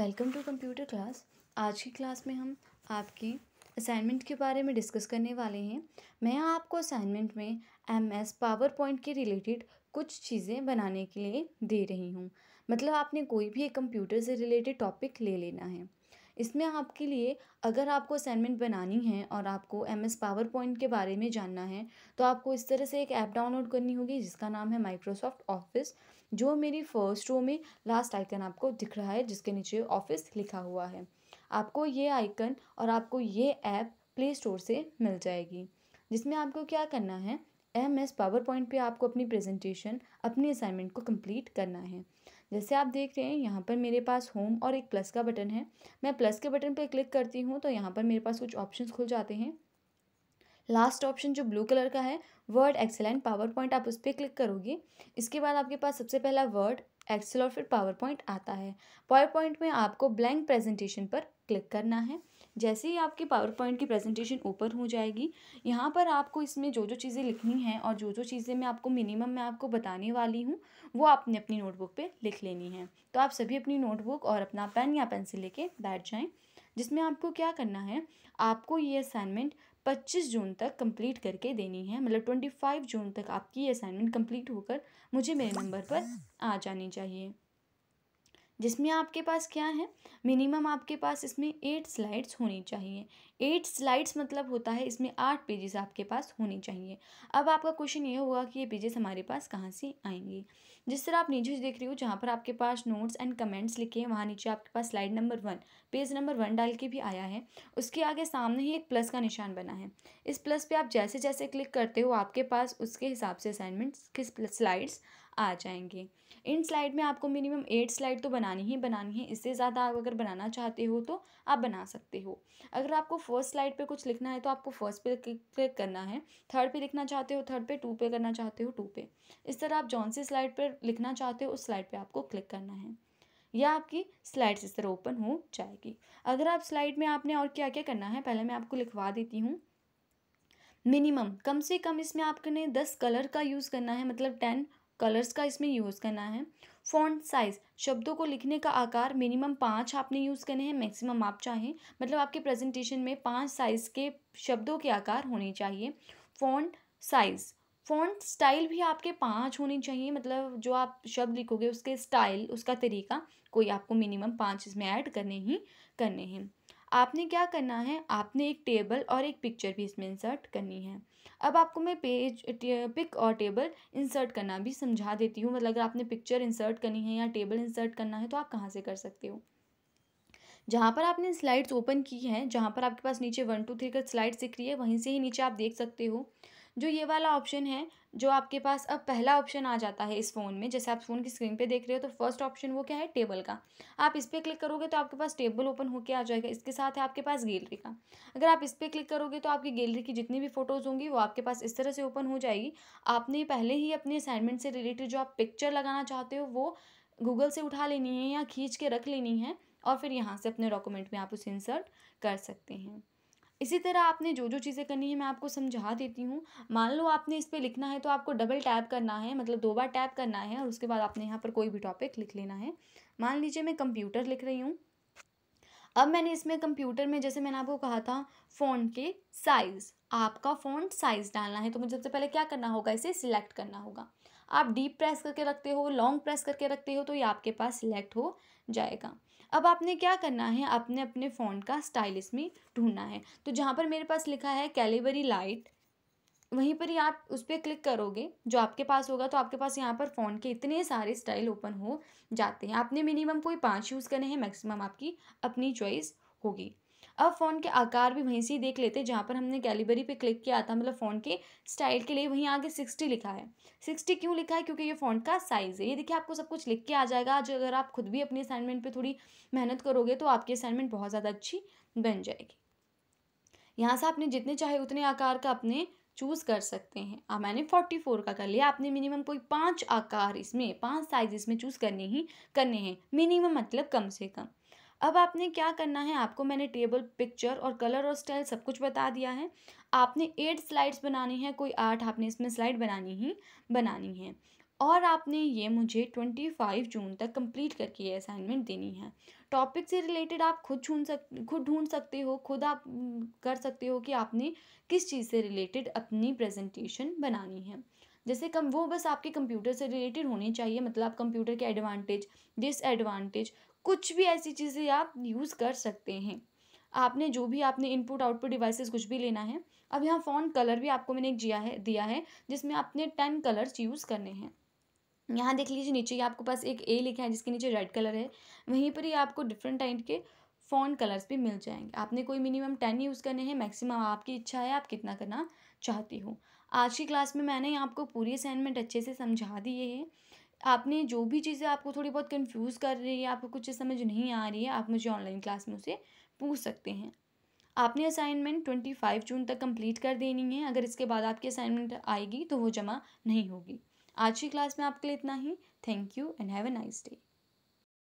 welcome to computer class आज की class में हम आपकी असाइनमेंट के बारे में डिस्कस करने वाले हैं मैं आपको असाइनमेंट में एम एस पावर पॉइंट के रिलेटेड कुछ चीज़ें बनाने के लिए दे रही हूँ मतलब आपने कोई भी एक कंप्यूटर से रिलेटेड टॉपिक ले लेना है इसमें आपके लिए अगर आपको असाइनमेंट बनानी है और आपको एम एस पावर पॉइंट के बारे में जानना है तो आपको इस तरह से एक ऐप डाउनलोड करनी होगी जिसका नाम है माइक्रोसॉफ्ट ऑफिस जो मेरी फर्स्ट रो में लास्ट आइकन आपको दिख रहा है जिसके नीचे ऑफिस लिखा हुआ है आपको ये आइकन और आपको ये ऐप प्ले स्टोर से मिल जाएगी जिसमें आपको क्या करना है एम एस पावर पॉइंट पर आपको अपनी प्रेजेंटेशन अपनी असाइनमेंट को कंप्लीट करना है जैसे आप देख रहे हैं यहाँ पर मेरे पास होम और एक प्लस का बटन है मैं प्लस के बटन पर क्लिक करती हूँ तो यहाँ पर मेरे पास कुछ ऑप्शंस खुल जाते हैं लास्ट ऑप्शन जो ब्लू कलर का है Word Excel and PowerPoint आप उस पर क्लिक करोगे इसके बाद आपके पास सबसे पहला वर्ड एक्सेल और फिर पावर पॉइंट आता है पावर पॉइंट में आपको ब्लैंक प्रेजेंटेशन पर क्लिक करना है जैसे ही आपके पावर पॉइंट की प्रेजेंटेशन ऊपर हो जाएगी यहाँ पर आपको इसमें जो जो चीज़ें लिखनी हैं और जो जो चीज़ें मैं आपको मिनिमम मैं आपको बताने वाली हूँ वो आपने अपनी नोटबुक पे लिख लेनी है तो आप सभी अपनी नोटबुक और अपना पेन या पेंसिल लेके बैठ जाएं जिसमें आपको क्या करना है आपको ये असाइनमेंट 25 जून तक कंप्लीट करके देनी है मतलब 25 जून तक आपकी ये असाइनमेंट कंप्लीट होकर मुझे मेरे नंबर पर आ जानी चाहिए जिसमें आपके पास क्या है मिनिमम आपके पास इसमें एट स्लाइड्स होनी चाहिए एट स्लाइड्स मतलब होता है इसमें आठ पेजेस आपके पास होने चाहिए अब आपका क्वेश्चन ये होगा कि ये पेजेस हमारे पास कहाँ से आएंगे जिस तरह आप नीचे देख रही हो जहाँ पर आपके पास नोट्स एंड कमेंट्स लिखे हैं वहाँ नीचे आपके पास slide number one page number one डाल के भी आया है उसके आगे सामने ही एक प्लस का निशान बना है इस प्लस पर आप जैसे जैसे क्लिक करते हो आपके पास उसके हिसाब से असाइनमेंट्स किस स्लाइड्स आ जाएंगे इन स्लाइड में आपको मिनिमम एट स्लाइड तो बनानी ही बनानी है इससे ज़्यादा आप अगर बनाना चाहते हो तो आप बना सकते हो अगर आपको फर्स्ट स्लाइड पे कुछ लिखना है तो आपको फर्स्ट पे क्लिक करना है थर्ड पे लिखना चाहते हो थर्ड पे टू पे करना चाहते हो टू पे इस तरह आप जौन सी स्लाइड पर लिखना चाहते हो उस स्लाइड पर आपको क्लिक करना है या आपकी स्लाइड्स इस तरह ओपन हो जाएगी अगर आप स्लाइड में आपने और क्या क्या करना है पहले मैं आपको लिखवा देती हूँ मिनिमम कम से कम इसमें आपने दस कलर का यूज़ करना है मतलब टेन कलर्स का इसमें यूज़ करना है फ़ॉन्ट साइज़ शब्दों को लिखने का आकार मिनिमम पाँच आपने यूज़ करने हैं मैक्सिमम आप चाहें मतलब आपके प्रेजेंटेशन में पाँच साइज़ के शब्दों के आकार होने चाहिए फ़ॉन्ट साइज़ फ़ॉन्ट स्टाइल भी आपके पाँच होने चाहिए मतलब जो आप शब्द लिखोगे उसके स्टाइल उसका तरीका कोई आपको मिनिमम पाँच इसमें ऐड करने ही करने हैं आपने क्या करना है आपने एक टेबल और एक पिक्चर भी इसमें इंसर्ट करनी है अब आपको मैं पेज पिक और टेबल इंसर्ट करना भी समझा देती हूँ मतलब अगर आपने पिक्चर इंसर्ट करनी है या टेबल इंसर्ट करना है तो आप कहाँ से कर सकते हो जहाँ पर आपने स्लाइड्स ओपन की हैं जहाँ पर आपके पास नीचे वन टू थ्री का स्लाइड्स दिख रही है वहीं से ही नीचे आप देख सकते हो जो ये वाला ऑप्शन है जो आपके पास अब पहला ऑप्शन आ जाता है इस फ़ोन में जैसे आप फ़ोन की स्क्रीन पे देख रहे हो तो फर्स्ट ऑप्शन वो क्या है टेबल का आप इस पर क्लिक करोगे तो आपके पास टेबल ओपन होकर आ जाएगा इसके साथ है आपके पास गैलरी का अगर आप इस पर क्लिक करोगे तो आपकी गैलरी की जितनी भी फ़ोटोज़ होंगी वो आपके पास इस तरह से ओपन हो जाएगी आपने पहले ही अपने असाइनमेंट से रिलेटेड जो आप पिक्चर लगाना चाहते हो वो गूगल से उठा लेनी है या खींच के रख लेनी है और फिर यहाँ से अपने डॉक्यूमेंट में आप उसे इंसर्ट कर सकते हैं इसी तरह आपने जो जो चीज़ें करनी है मैं आपको समझा देती हूँ मान लो आपने इस पर लिखना है तो आपको डबल टैप करना है मतलब दो बार टैप करना है और उसके बाद आपने यहाँ पर कोई भी टॉपिक लिख लेना है मान लीजिए मैं कंप्यूटर लिख रही हूँ अब मैंने इसमें कंप्यूटर में जैसे मैंने आपको कहा था फ़ोन के साइज़ आपका फ़ोन साइज़ डालना है तो मुझे सबसे पहले क्या करना होगा इसे सिलेक्ट करना होगा आप डीप प्रेस करके रखते हो लॉन्ग प्रेस करके रखते हो तो ये आपके पास सिलेक्ट हो जाएगा अब आपने क्या करना है आपने अपने फ़ोन का स्टाइल इसमें ढूंढना है तो जहाँ पर मेरे पास लिखा है कैलिबरी लाइट वहीं पर ही आप उस पर क्लिक करोगे जो आपके पास होगा तो आपके पास यहाँ पर फ़ोन के इतने सारे स्टाइल ओपन हो जाते हैं आपने मिनिमम कोई पाँच यूज़ करने हैं मैक्सिमम आपकी अपनी चॉइस होगी अब फ़ोन के आकार भी वहीं से ही देख लेते हैं जहाँ पर हमने गैलीबरी पे क्लिक किया था मतलब फ़ोन के स्टाइल के लिए वहीं आगे सिक्सटी लिखा है सिक्सटी क्यों लिखा है क्योंकि ये फ़ोन का साइज़ है ये देखिए आपको सब कुछ लिख के आ जाएगा आज अगर आप खुद भी अपनी असाइनमेंट पर थोड़ी मेहनत करोगे तो आपकी असाइनमेंट बहुत ज़्यादा अच्छी बन जाएगी यहाँ से आपने जितने चाहे उतने आकार का अपने चूज़ कर सकते हैं अब मैंने फोर्टी फोर का कर लिया आपने मिनिमम कोई पांच आकार इसमें पांच साइज इसमें चूज़ करने ही करने हैं मिनिमम मतलब कम से कम अब आपने क्या करना है आपको मैंने टेबल पिक्चर और कलर और स्टाइल सब कुछ बता दिया है आपने एट स्लाइड्स बनानी है कोई आठ आपने इसमें स्लाइड बनानी ही बनानी है और आपने ये मुझे ट्वेंटी फाइव जून तक कंप्लीट करके ये असाइनमेंट देनी है टॉपिक से रिलेटेड आप खुद ढूंढ सक खुद ढूंढ सकते हो खुद आप कर सकते हो कि आपने किस चीज़ से रिलेटेड अपनी प्रेजेंटेशन बनानी है जैसे कम वो बस आपके कंप्यूटर से रिलेटेड होनी चाहिए मतलब आप कंप्यूटर के एडवांटेज डिसएडवांटेज कुछ भी ऐसी चीज़ें आप यूज़ कर सकते हैं आपने जो भी आपने इनपुट आउटपुट डिवाइसेस कुछ भी लेना है अब यहाँ फ़ोन कलर भी आपको मैंने एक जिया है दिया है जिसमें आपने टेन कलर्स यूज़ करने हैं यहाँ देख लीजिए नीचे ये आपके पास एक ए लिखा है जिसके नीचे रेड कलर है वहीं पर ही आपको डिफरेंट टाइप के फ़ोन कलर्स भी मिल जाएंगे आपने कोई मिनिमम टेन यूज़ करने हैं मैक्सिमम आपकी इच्छा है आप कितना करना चाहती हो आज की क्लास में मैंने आपको पूरी असाइनमेंट अच्छे से समझा दिए हैं आपने जो भी चीज़ें आपको थोड़ी बहुत कंफ्यूज कर रही है आपको कुछ समझ नहीं आ रही है आप मुझे ऑनलाइन क्लास में उसे पूछ सकते हैं आपने असाइनमेंट ट्वेंटी फाइव जून तक कंप्लीट कर देनी है अगर इसके बाद आपकी असाइनमेंट आएगी तो वो जमा नहीं होगी आज की क्लास में आपके लिए इतना ही thank you and have a nice day